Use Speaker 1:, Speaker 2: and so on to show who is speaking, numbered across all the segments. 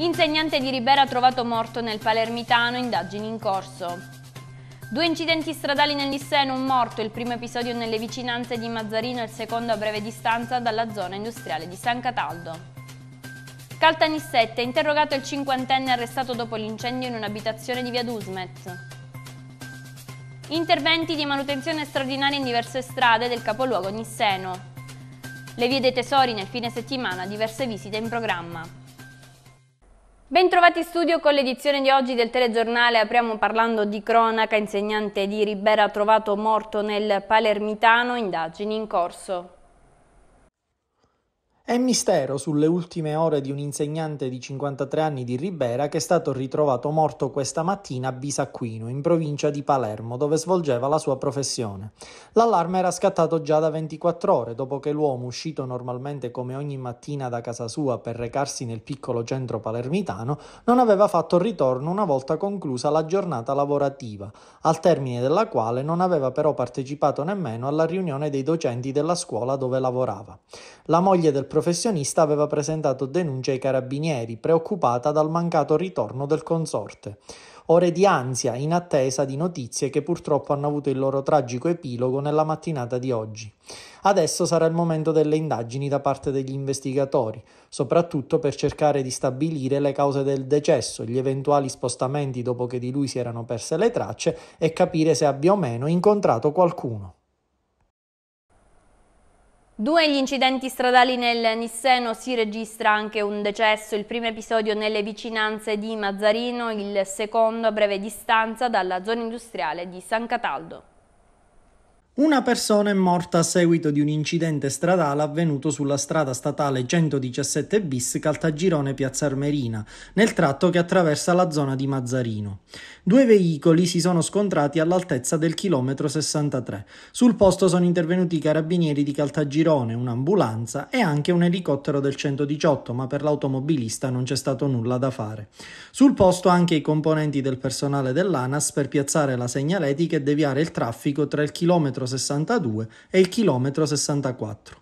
Speaker 1: Insegnante di Ribera trovato morto nel Palermitano, indagini in corso. Due incidenti stradali nell'Isseno, un morto, il primo episodio nelle vicinanze di Mazzarino e il secondo a breve distanza dalla zona industriale di San Cataldo. Caltanissette, interrogato il cinquantenne arrestato dopo l'incendio in un'abitazione di via Dusmet. Interventi di manutenzione straordinaria in diverse strade del capoluogo Nisseno. Le vie dei tesori nel fine settimana, diverse visite in programma. Bentrovati in studio con l'edizione di oggi del telegiornale. Apriamo parlando di cronaca. Insegnante di Ribera trovato morto nel Palermitano, indagini in corso.
Speaker 2: È mistero sulle ultime ore di un insegnante di 53 anni di Ribera che è stato ritrovato morto questa mattina a Bisacquino, in provincia di Palermo, dove svolgeva la sua professione. L'allarme era scattato già da 24 ore, dopo che l'uomo, uscito normalmente come ogni mattina da casa sua per recarsi nel piccolo centro palermitano, non aveva fatto ritorno una volta conclusa la giornata lavorativa, al termine della quale non aveva però partecipato nemmeno alla riunione dei docenti della scuola dove lavorava. La moglie del professionista aveva presentato denuncia ai carabinieri, preoccupata dal mancato ritorno del consorte. Ore di ansia in attesa di notizie che purtroppo hanno avuto il loro tragico epilogo nella mattinata di oggi. Adesso sarà il momento delle indagini da parte degli investigatori, soprattutto per cercare di stabilire le cause del decesso, gli eventuali spostamenti dopo che di lui si erano perse le tracce e capire se abbia o meno incontrato qualcuno.
Speaker 1: Due gli incidenti stradali nel Nisseno, si registra anche un decesso, il primo episodio nelle vicinanze di Mazzarino, il secondo a breve distanza dalla zona industriale di San Cataldo.
Speaker 2: Una persona è morta a seguito di un incidente stradale avvenuto sulla strada statale 117 bis Caltagirone Piazza Armerina, nel tratto che attraversa la zona di Mazzarino. Due veicoli si sono scontrati all'altezza del chilometro 63. Sul posto sono intervenuti i carabinieri di Caltagirone, un'ambulanza e anche un elicottero del 118, ma per l'automobilista non c'è stato nulla da fare. Sul posto anche i componenti del personale dell'ANAS per piazzare la segnaletica e deviare il traffico tra il chilometro 62 e il chilometro 64.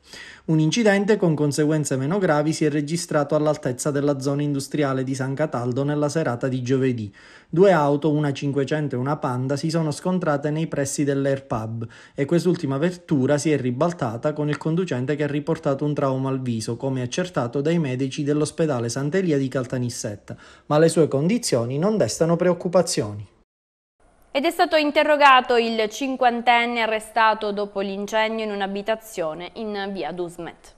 Speaker 2: Un incidente con conseguenze meno gravi si è registrato all'altezza della zona industriale di San Cataldo nella serata di giovedì. Due auto, una 500 e una Panda, si sono scontrate nei pressi dell'Air Pub e quest'ultima vettura si è ribaltata con il conducente che ha riportato un trauma al viso, come accertato dai medici dell'ospedale Sant'Elia di Caltanissetta, ma le sue condizioni non destano preoccupazioni
Speaker 1: ed è stato interrogato il cinquantenne arrestato dopo l'incendio in un'abitazione in via Dusmet.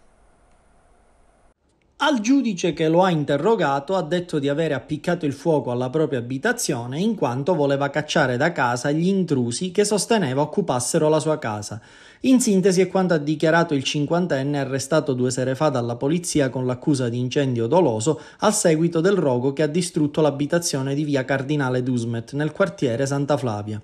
Speaker 2: Al giudice che lo ha interrogato ha detto di avere appiccato il fuoco alla propria abitazione in quanto voleva cacciare da casa gli intrusi che sosteneva occupassero la sua casa. In sintesi è quanto ha dichiarato il cinquantenne arrestato due sere fa dalla polizia con l'accusa di incendio doloso al seguito del rogo che ha distrutto l'abitazione di via Cardinale Dusmet nel quartiere Santa Flavia.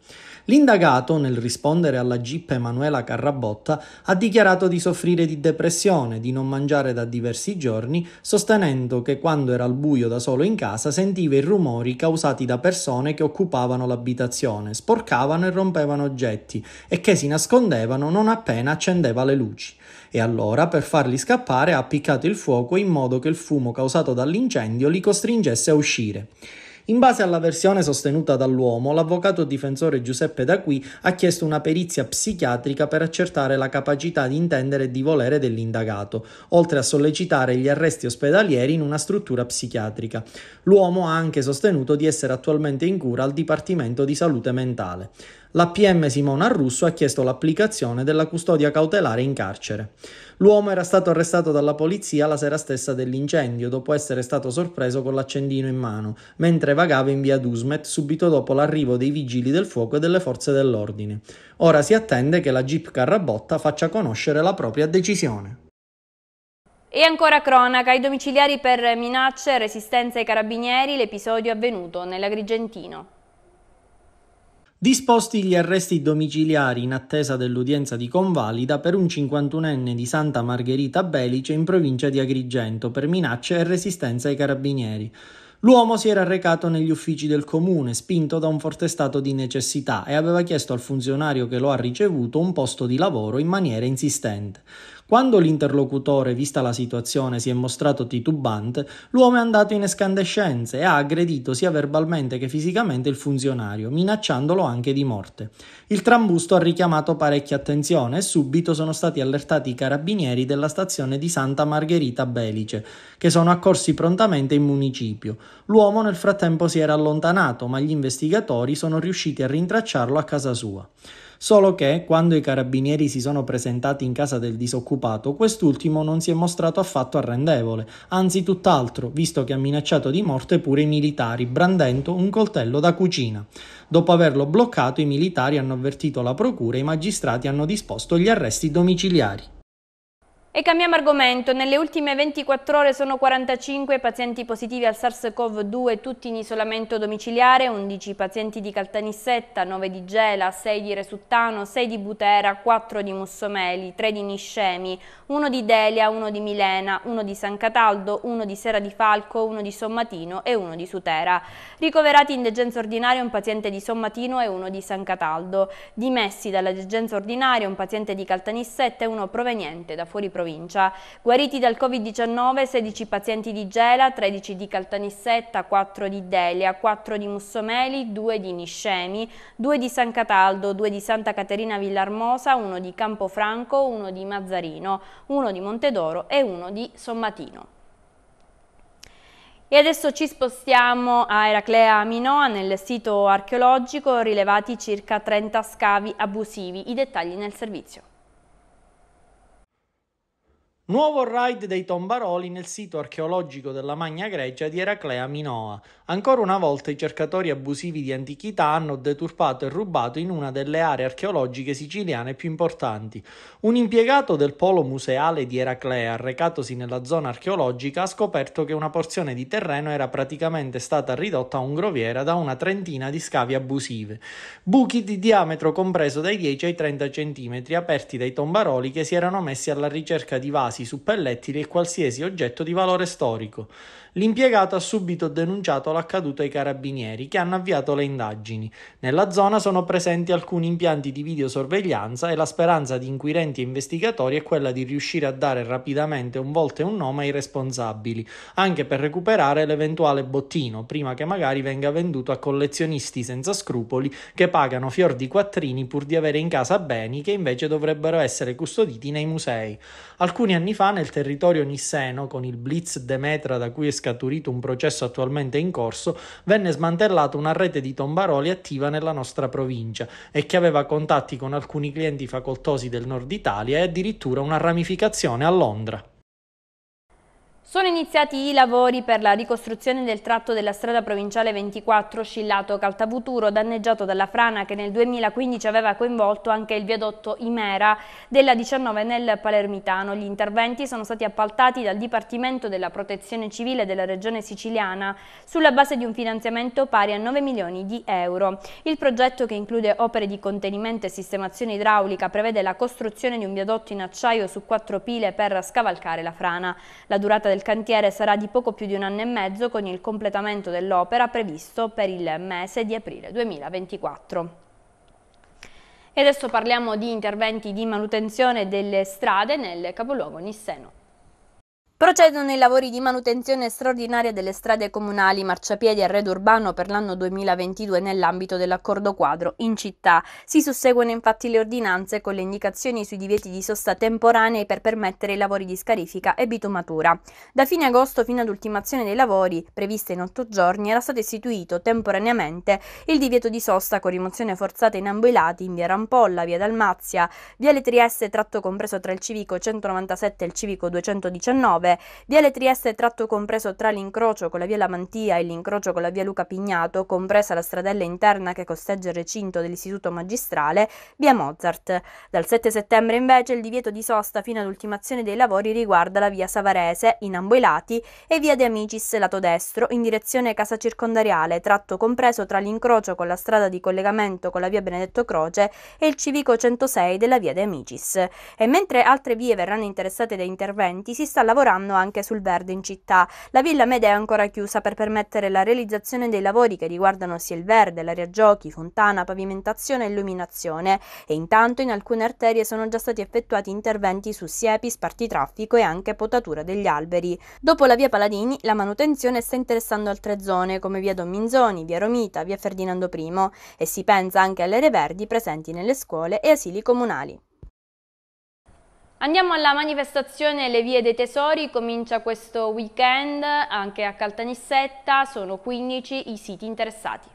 Speaker 2: L'indagato, nel rispondere alla GIP Emanuela Carrabotta, ha dichiarato di soffrire di depressione, di non mangiare da diversi giorni, sostenendo che quando era al buio da solo in casa sentiva i rumori causati da persone che occupavano l'abitazione, sporcavano e rompevano oggetti e che si nascondevano non appena accendeva le luci. E allora, per farli scappare, ha appiccato il fuoco in modo che il fumo causato dall'incendio li costringesse a uscire. In base alla versione sostenuta dall'uomo, l'avvocato difensore Giuseppe D'Aqui ha chiesto una perizia psichiatrica per accertare la capacità di intendere e di volere dell'indagato, oltre a sollecitare gli arresti ospedalieri in una struttura psichiatrica. L'uomo ha anche sostenuto di essere attualmente in cura al Dipartimento di Salute Mentale la PM Simona Russo ha chiesto l'applicazione della custodia cautelare in carcere. L'uomo era stato arrestato dalla polizia la sera stessa dell'incendio, dopo essere stato sorpreso con l'accendino in mano, mentre vagava in via Dusmet subito dopo l'arrivo dei vigili del fuoco e delle forze dell'ordine. Ora si attende che la Jeep Carrabotta faccia conoscere la propria decisione.
Speaker 1: E ancora cronaca, i domiciliari per minacce resistenza ai carabinieri, l'episodio avvenuto nell'Agrigentino.
Speaker 2: Disposti gli arresti domiciliari in attesa dell'udienza di convalida per un 51enne di Santa Margherita Belice in provincia di Agrigento per minacce e resistenza ai carabinieri. L'uomo si era recato negli uffici del comune, spinto da un forte stato di necessità, e aveva chiesto al funzionario che lo ha ricevuto un posto di lavoro in maniera insistente. Quando l'interlocutore, vista la situazione, si è mostrato titubante, l'uomo è andato in escandescenze e ha aggredito sia verbalmente che fisicamente il funzionario, minacciandolo anche di morte. Il trambusto ha richiamato parecchia attenzione e subito sono stati allertati i carabinieri della stazione di Santa Margherita Belice, che sono accorsi prontamente in municipio. L'uomo nel frattempo si era allontanato, ma gli investigatori sono riusciti a rintracciarlo a casa sua. Solo che, quando i carabinieri si sono presentati in casa del disoccupato, quest'ultimo non si è mostrato affatto arrendevole, anzi tutt'altro, visto che ha minacciato di morte pure i militari, brandendo un coltello da cucina. Dopo averlo bloccato, i militari hanno avvertito la procura e i magistrati hanno disposto gli arresti domiciliari.
Speaker 1: E cambiamo argomento, nelle ultime 24 ore sono 45 pazienti positivi al SARS-CoV-2, tutti in isolamento domiciliare, 11 pazienti di Caltanissetta, 9 di Gela, 6 di Resuttano, 6 di Butera, 4 di Mussomeli, 3 di Niscemi, 1 di Delia, 1 di Milena, 1 di San Cataldo, 1 di Sera di Falco, 1 di Sommatino e 1 di Sutera. Ricoverati in degenza ordinaria un paziente di Sommatino e 1 di San Cataldo. Dimessi dalla degenza ordinaria un paziente di Caltanissetta e uno proveniente da fuori provincia provincia. Guariti dal Covid-19 16 pazienti di Gela, 13 di Caltanissetta, 4 di Delia, 4 di Mussomeli, 2 di Niscemi, 2 di San Cataldo, 2 di Santa Caterina Villarmosa, 1 di Campofranco, 1 di Mazzarino, 1 di Montedoro e 1 di Sommatino. E adesso ci spostiamo a Eraclea Minoa, nel sito archeologico rilevati circa 30 scavi abusivi. I dettagli nel servizio.
Speaker 2: Nuovo raid dei tombaroli nel sito archeologico della Magna Grecia di Eraclea Minoa. Ancora una volta i cercatori abusivi di antichità hanno deturpato e rubato in una delle aree archeologiche siciliane più importanti. Un impiegato del polo museale di Eraclea, recatosi nella zona archeologica, ha scoperto che una porzione di terreno era praticamente stata ridotta a un groviera da una trentina di scavi abusive. Buchi di diametro compreso dai 10 ai 30 cm aperti dai tombaroli che si erano messi alla ricerca di vasi basi su pellettili e qualsiasi oggetto di valore storico, L'impiegato ha subito denunciato l'accaduto ai carabinieri, che hanno avviato le indagini. Nella zona sono presenti alcuni impianti di videosorveglianza e la speranza di inquirenti e investigatori è quella di riuscire a dare rapidamente un volto e un nome ai responsabili, anche per recuperare l'eventuale bottino, prima che magari venga venduto a collezionisti senza scrupoli che pagano fior di quattrini pur di avere in casa beni che invece dovrebbero essere custoditi nei musei. Alcuni anni fa nel territorio nisseno, con il blitz Demetra da cui è scaturito un processo attualmente in corso, venne smantellata una rete di tombaroli attiva nella nostra provincia e che aveva contatti con alcuni clienti facoltosi del nord Italia e addirittura una ramificazione
Speaker 1: a Londra. Sono iniziati i lavori per la ricostruzione del tratto della strada provinciale 24 Scillato-Caltavuturo danneggiato dalla frana che nel 2015 aveva coinvolto anche il viadotto Imera della 19 nel Palermitano. Gli interventi sono stati appaltati dal Dipartimento della Protezione Civile della Regione Siciliana sulla base di un finanziamento pari a 9 milioni di euro. Il progetto che include opere di contenimento e sistemazione idraulica prevede la costruzione di un viadotto in acciaio su quattro pile per scavalcare la frana. La durata del cantiere sarà di poco più di un anno e mezzo con il completamento dell'opera previsto per il mese di aprile 2024. E adesso parliamo di interventi di manutenzione delle strade nel capoluogo Nisseno. Procedono i lavori di manutenzione straordinaria delle strade comunali, marciapiedi e arredo urbano per l'anno 2022 nell'ambito dell'accordo quadro in città. Si susseguono infatti le ordinanze con le indicazioni sui divieti di sosta temporanei per permettere i lavori di scarifica e bitumatura. Da fine agosto fino ad ultimazione dei lavori, prevista in otto giorni, era stato istituito temporaneamente il divieto di sosta con rimozione forzata in ambo i lati in via Rampolla, via Dalmazia, via Le Trieste, tratto compreso tra il civico 197 e il civico 219 Trieste. Viale Trieste tratto compreso tra l'incrocio con la via Lamantia e l'incrocio con la via Luca Pignato, compresa la stradella interna che costeggia il recinto dell'istituto magistrale, via Mozart. Dal 7 settembre invece il divieto di sosta fino all'ultimazione dei lavori riguarda la via Savarese in ambo i lati e via De Amicis lato destro in direzione casa circondariale, tratto compreso tra l'incrocio con la strada di collegamento con la via Benedetto Croce e il civico 106 della via De Amicis. E mentre altre vie verranno interessate da interventi, si sta lavorando lavoreranno anche sul verde in città. La Villa Medea è ancora chiusa per permettere la realizzazione dei lavori che riguardano sia il verde, l'area giochi, fontana, pavimentazione e illuminazione e intanto in alcune arterie sono già stati effettuati interventi su siepi, sparti traffico e anche potatura degli alberi. Dopo la via Paladini la manutenzione sta interessando altre zone come via Dominzoni, via Romita, via Ferdinando I e si pensa anche alle aree verdi presenti nelle scuole e asili comunali. Andiamo alla manifestazione Le vie dei tesori, comincia questo weekend anche a Caltanissetta, sono 15 i siti interessati.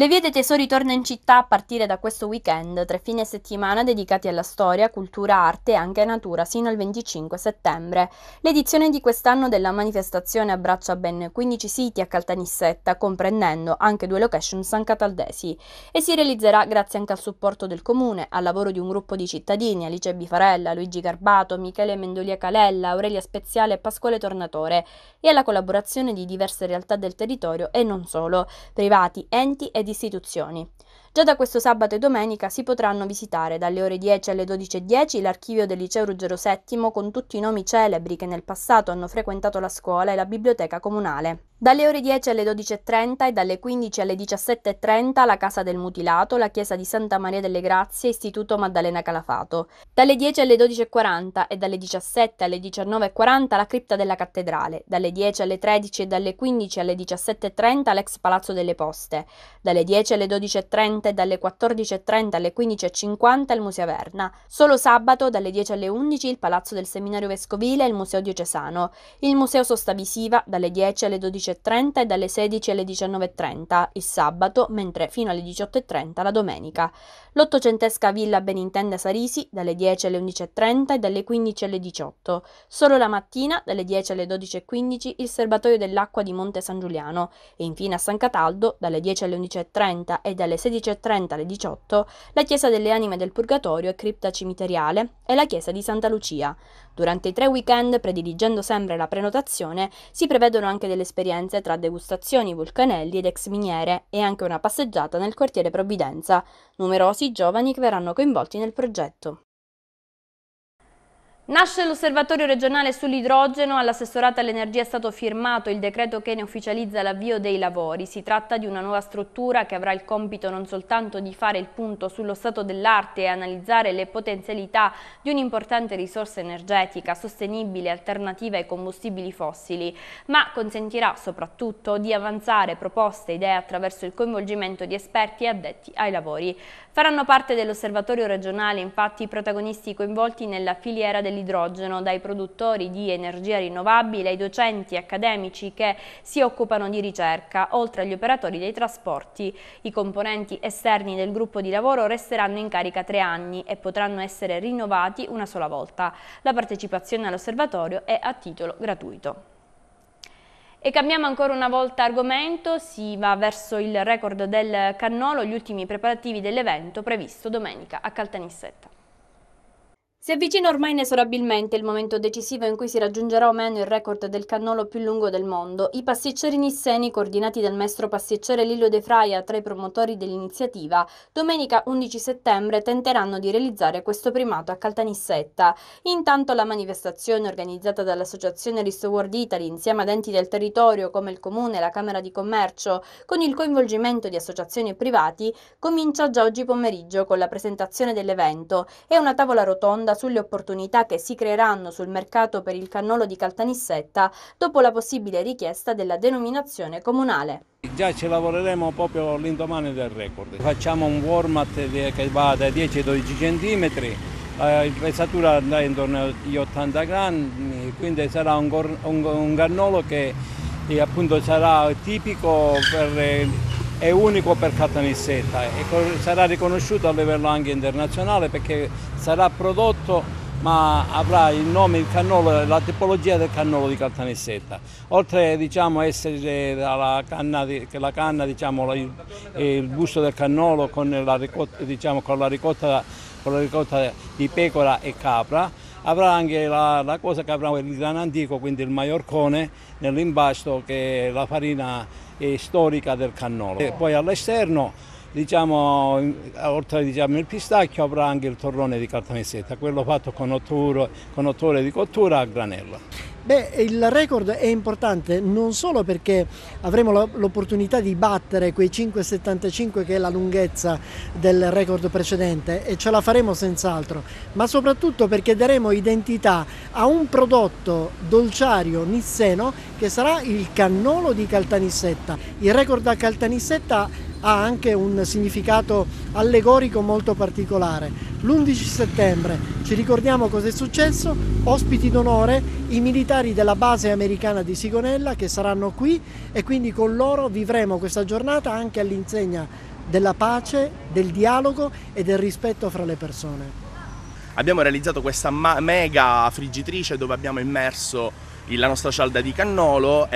Speaker 1: Le Vie dei Tesori torna in città a partire da questo weekend, tre fine settimana dedicati alla storia, cultura, arte e anche natura sino al 25 settembre. L'edizione di quest'anno della manifestazione abbraccia ben 15 siti a Caltanissetta, comprendendo anche due location san Cataldesi, e si realizzerà grazie anche al supporto del comune, al lavoro di un gruppo di cittadini, Alice Bifarella, Luigi Garbato, Michele Mendolia Calella, Aurelia Speziale e Pasquale Tornatore, e alla collaborazione di diverse realtà del territorio e non solo, privati, enti ed ed istituzioni. Già da questo sabato e domenica si potranno visitare dalle ore 10 alle 12.10 l'archivio del liceo Ruggero VII con tutti i nomi celebri che nel passato hanno frequentato la scuola e la biblioteca comunale. Dalle ore 10 alle 12.30 e dalle 15 alle 17.30 la Casa del Mutilato, la Chiesa di Santa Maria delle Grazie, Istituto Maddalena Calafato. Dalle 10 alle 12.40 e dalle 17 alle 19.40 la Cripta della Cattedrale. Dalle 10 alle 13 e dalle 15 alle 17.30 l'ex Palazzo delle Poste. Dalle dalle 10 alle 12.30 e dalle 14.30 alle 15.50 il Museo Averna. Solo sabato dalle 10 alle 11 il Palazzo del Seminario Vescovile e il Museo Diocesano. Il Museo Sosta Visiva dalle 10 alle 12.30 e dalle 16 alle 19.30 il sabato, mentre fino alle 18.30 la domenica. L'ottocentesca Villa Benintende Sarisi dalle 10 alle 11.30 e dalle 15 alle 18. Solo la mattina dalle 10 alle 12.15 il serbatoio dell'acqua di Monte San Giuliano e infine a San Cataldo dalle 10 alle 11.30 16.30 e dalle 16.30 alle 18 la Chiesa delle Anime del Purgatorio e Cripta Cimiteriale e la Chiesa di Santa Lucia. Durante i tre weekend, prediligendo sempre la prenotazione, si prevedono anche delle esperienze tra degustazioni, vulcanelli ed ex miniere e anche una passeggiata nel quartiere Provvidenza. Numerosi giovani che verranno coinvolti nel progetto. Nasce l'osservatorio regionale sull'idrogeno, all'assessorato all'energia è stato firmato il decreto che ne ufficializza l'avvio dei lavori. Si tratta di una nuova struttura che avrà il compito non soltanto di fare il punto sullo stato dell'arte e analizzare le potenzialità di un'importante risorsa energetica sostenibile e alternativa ai combustibili fossili, ma consentirà soprattutto di avanzare proposte e idee attraverso il coinvolgimento di esperti e addetti ai lavori. Faranno parte dell'osservatorio regionale infatti i protagonisti coinvolti nella filiera dell'idrogeno, dai produttori di energia rinnovabile ai docenti accademici che si occupano di ricerca, oltre agli operatori dei trasporti. I componenti esterni del gruppo di lavoro resteranno in carica tre anni e potranno essere rinnovati una sola volta. La partecipazione all'osservatorio è a titolo gratuito. E cambiamo ancora una volta argomento, si va verso il record del cannolo, gli ultimi preparativi dell'evento previsto domenica a Caltanissetta. Si avvicina ormai inesorabilmente il momento decisivo in cui si raggiungerà o meno il record del cannolo più lungo del mondo. I pasticceri nisseni, coordinati dal maestro pasticcere Lillo De Fraia, tra i promotori dell'iniziativa, domenica 11 settembre tenteranno di realizzare questo primato a Caltanissetta. Intanto la manifestazione organizzata dall'associazione Risto World Italy insieme ad enti del territorio come il Comune e la Camera di Commercio, con il coinvolgimento di associazioni e privati, comincia già oggi pomeriggio con la presentazione dell'evento e una tavola rotonda fonda sulle opportunità che si creeranno sul mercato per il cannolo di Caltanissetta dopo la possibile richiesta della denominazione comunale.
Speaker 3: Già ci lavoreremo proprio l'indomani del record. Facciamo un format che va da 10-12 cm, la pesatura andrà intorno agli 80 grammi, quindi sarà un, un, un cannolo che eh, appunto sarà tipico per... Eh, è unico per Caltanissetta e sarà riconosciuto a livello anche internazionale perché sarà prodotto ma avrà il nome, il cannolo, la tipologia del cannolo di Caltanissetta. Oltre diciamo, a essere la canna, la canna diciamo, il, il, busto del cannolo con la ricotta, diciamo, con la ricotta, con la ricotta di pecora e capra, avrà anche la, la cosa che avrà il grano antico, quindi il maiorcone nell'impasto che è la farina eh, storica del cannolo. E poi all'esterno diciamo, oltre diciamo, il pistacchio avrà anche il torrone di Caltanissetta, quello fatto con ottore di cottura a granella.
Speaker 2: Beh, il record è importante non solo perché avremo l'opportunità di battere quei 5,75 che è la lunghezza del record precedente e ce la faremo senz'altro, ma soprattutto perché daremo identità a un prodotto dolciario nisseno che sarà il cannolo di Caltanissetta. Il record a Caltanissetta ha anche un significato allegorico molto particolare. L'11 settembre, ci ricordiamo cosa è successo, ospiti d'onore i militari della base americana di Sigonella che saranno qui e quindi con loro vivremo questa giornata anche all'insegna della pace, del dialogo e del rispetto fra le persone. Abbiamo realizzato questa mega friggitrice dove abbiamo immerso la nostra cialda di cannolo,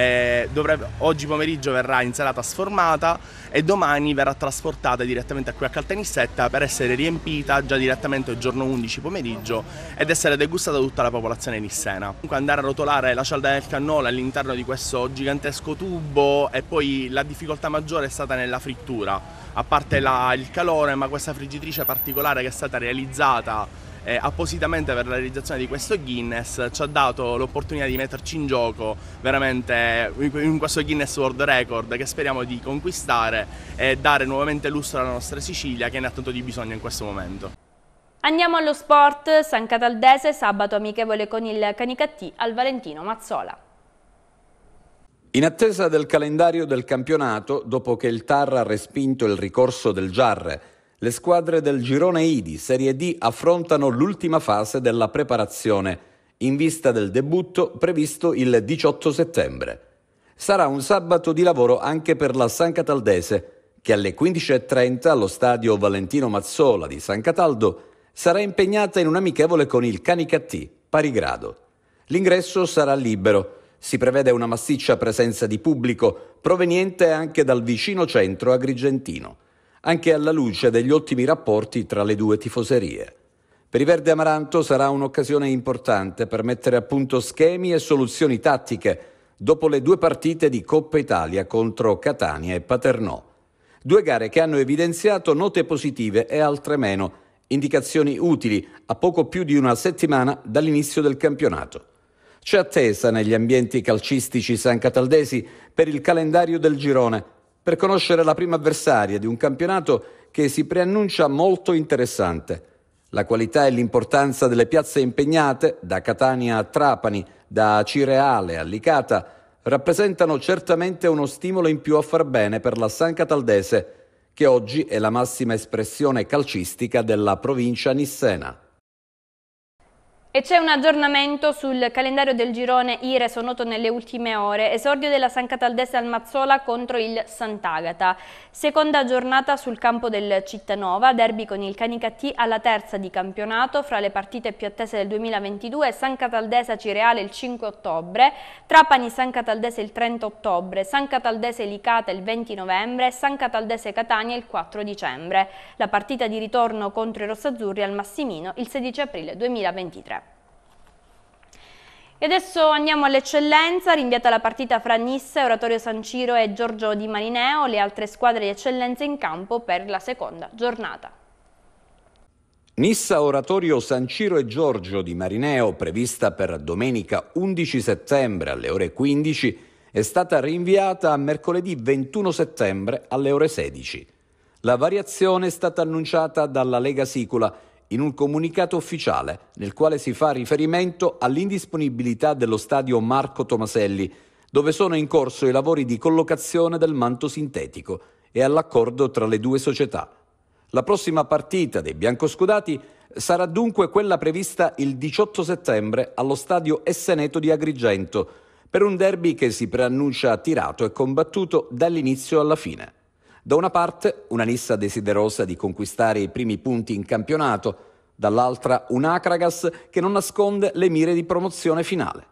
Speaker 2: dovrebbe, oggi pomeriggio verrà in serata sformata e domani verrà trasportata direttamente qui a Caltanissetta per essere riempita già direttamente il giorno 11 pomeriggio ed essere degustata tutta la popolazione nissena. Comunque andare a rotolare la cialda del cannolo all'interno di questo gigantesco tubo e poi la difficoltà maggiore è stata nella frittura, a parte la, il calore ma questa friggitrice particolare che è stata realizzata eh, appositamente per la realizzazione di questo Guinness ci ha dato l'opportunità di metterci in gioco veramente in questo Guinness World Record che speriamo di conquistare e dare nuovamente lustro alla nostra Sicilia che ne ha tanto di bisogno in questo momento.
Speaker 1: Andiamo allo sport, San Cataldese, sabato amichevole con il Canicattì al Valentino Mazzola.
Speaker 4: In attesa del calendario del campionato, dopo che il Tarra ha respinto il ricorso del Giarre le squadre del girone I di Serie D affrontano l'ultima fase della preparazione in vista del debutto previsto il 18 settembre. Sarà un sabato di lavoro anche per la San Cataldese, che alle 15.30 allo stadio Valentino Mazzola di San Cataldo sarà impegnata in un amichevole con il Canicattì, pari grado. L'ingresso sarà libero. Si prevede una massiccia presenza di pubblico proveniente anche dal vicino centro agrigentino anche alla luce degli ottimi rapporti tra le due tifoserie. Per i Verde Amaranto sarà un'occasione importante per mettere a punto schemi e soluzioni tattiche dopo le due partite di Coppa Italia contro Catania e Paternò. Due gare che hanno evidenziato note positive e altre meno, indicazioni utili a poco più di una settimana dall'inizio del campionato. C'è attesa negli ambienti calcistici san cataldesi per il calendario del girone per conoscere la prima avversaria di un campionato che si preannuncia molto interessante. La qualità e l'importanza delle piazze impegnate, da Catania a Trapani, da Cireale a Licata, rappresentano certamente uno stimolo in più a far bene per la San Cataldese, che oggi è la massima espressione calcistica della provincia nissena.
Speaker 1: E c'è un aggiornamento sul calendario del girone Ireso noto nelle ultime ore, esordio della San Cataldese Almazzola contro il Sant'Agata, seconda giornata sul campo del Cittanova, derby con il Canicattì alla terza di campionato, fra le partite più attese del 2022 San Cataldese Cireale il 5 ottobre, Trapani San Cataldese il 30 ottobre, San Cataldese Licata il 20 novembre, San Cataldese Catania il 4 dicembre. La partita di ritorno contro i rossazzurri al Massimino il 16 aprile 2023. E adesso andiamo all'eccellenza, rinviata la partita fra Nissa, Oratorio San Ciro e Giorgio di Marineo, le altre squadre di eccellenza in campo per la seconda giornata.
Speaker 4: Nissa Oratorio San Ciro e Giorgio di Marineo, prevista per domenica 11 settembre alle ore 15, è stata rinviata a mercoledì 21 settembre alle ore 16. La variazione è stata annunciata dalla Lega Sicula in un comunicato ufficiale nel quale si fa riferimento all'indisponibilità dello stadio Marco Tomaselli, dove sono in corso i lavori di collocazione del manto sintetico e all'accordo tra le due società. La prossima partita dei biancoscudati sarà dunque quella prevista il 18 settembre allo stadio Esseneto di Agrigento, per un derby che si preannuncia tirato e combattuto dall'inizio alla fine. Da una parte una Nissa desiderosa di conquistare i primi punti in campionato, dall'altra un Acragas che non nasconde le mire di promozione finale.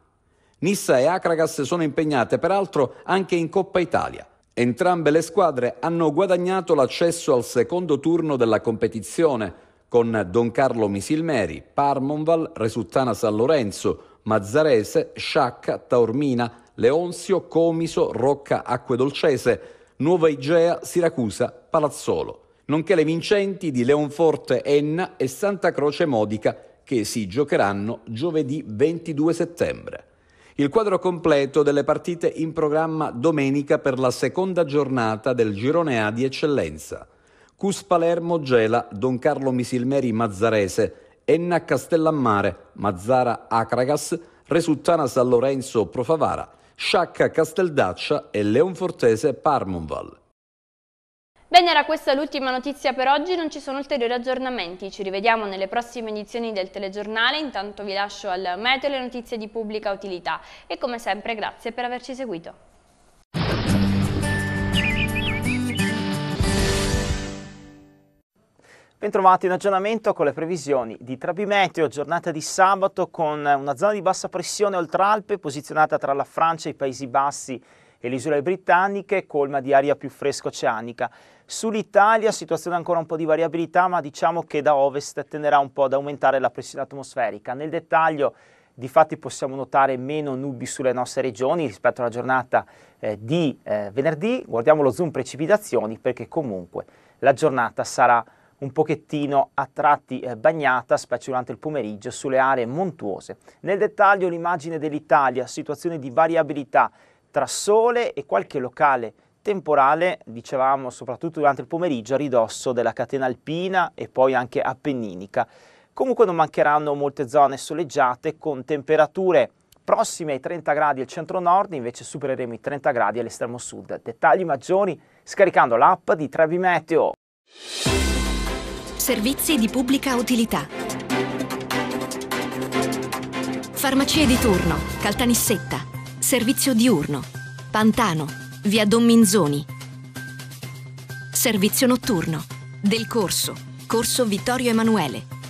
Speaker 4: Nissa e Acragas sono impegnate peraltro anche in Coppa Italia. Entrambe le squadre hanno guadagnato l'accesso al secondo turno della competizione con Don Carlo Misilmeri, Parmonval, Resuttana San Lorenzo, Mazzarese, Sciacca, Taormina, Leonzio, Comiso, Rocca Acque Dolcese Nuova Igea, Siracusa, Palazzolo, nonché le vincenti di Leonforte Enna e Santa Croce Modica che si giocheranno giovedì 22 settembre. Il quadro completo delle partite in programma domenica per la seconda giornata del girone A di eccellenza. Cus Palermo Gela, Don Carlo Misilmeri Mazzarese, Enna Castellammare, Mazzara Acragas, Resuttana San Lorenzo Profavara, Sciacca Casteldaccia e Leonfortese Parmonval.
Speaker 1: Bene, era questa l'ultima notizia per oggi, non ci sono ulteriori aggiornamenti. Ci rivediamo nelle prossime edizioni del telegiornale, intanto vi lascio al meteo le notizie di pubblica utilità. E come sempre grazie per averci seguito.
Speaker 5: Bentrovati in aggiornamento con le previsioni di Trabimeteo, giornata di sabato con una zona di bassa pressione oltre Alpe posizionata tra la Francia, i Paesi Bassi e le isole britanniche, colma di aria più fresca oceanica. Sull'Italia situazione ancora un po' di variabilità, ma diciamo che da ovest tenderà un po' ad aumentare la pressione atmosferica. Nel dettaglio Difatti possiamo notare meno nubi sulle nostre regioni rispetto alla giornata eh, di eh, venerdì. Guardiamo lo zoom precipitazioni perché comunque la giornata sarà un pochettino a tratti eh, bagnata, specie durante il pomeriggio, sulle aree montuose. Nel dettaglio l'immagine dell'Italia, situazione di variabilità tra sole e qualche locale temporale, dicevamo, soprattutto durante il pomeriggio, a ridosso della catena alpina e poi anche appenninica. Comunque non mancheranno molte zone soleggiate con temperature prossime ai 30 gradi al centro-nord, invece supereremo i 30 gradi all'estremo sud. Dettagli maggiori scaricando l'app di Trevi Meteo.
Speaker 1: Servizi di pubblica utilità. Farmacie di turno, Caltanissetta, servizio diurno, Pantano, via Don Minzoni. Servizio notturno, Del Corso, Corso Vittorio Emanuele.